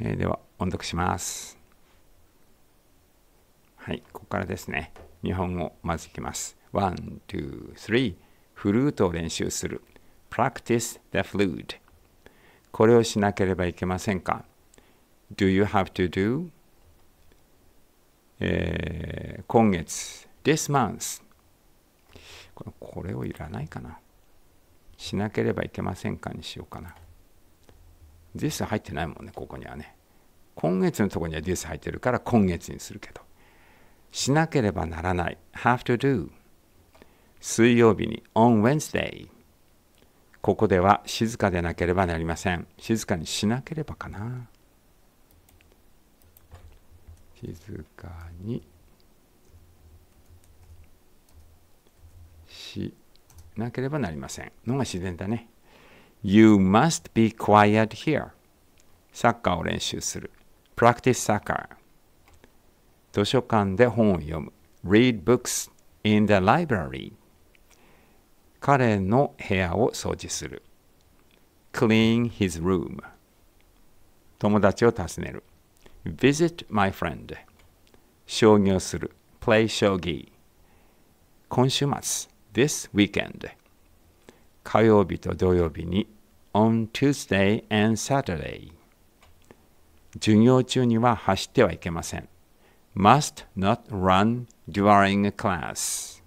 えー、では音読します。はい、ここからですね。日本語まずいきます。1、2、3フルートを練習する。Practice the flute. これをしなければいけませんか ?Do you have to do? えー、今月、this month これ。これをいらないかな。しなければいけませんかにしようかな。デュス入ってないもんねここにはね今月のとこにはデ h i ス入ってるから今月にするけどしなければならない have to do 水曜日に on Wednesday ここでは静かでなければなりません静かにしなければかな静かにしなければなりませんのが自然だね You must be quiet here. サッカーを練習する。Practice soccer. 図書館で本を読む。Read books in the library. 彼の部屋を掃除する。Clean his room. 友達を訪ねる。Visit my friend. 将棋をする。Play 将棋。今週末。This weekend. 火曜日と土曜日に on Tuesday and Saturday 授業中には走ってはいけません must not run during class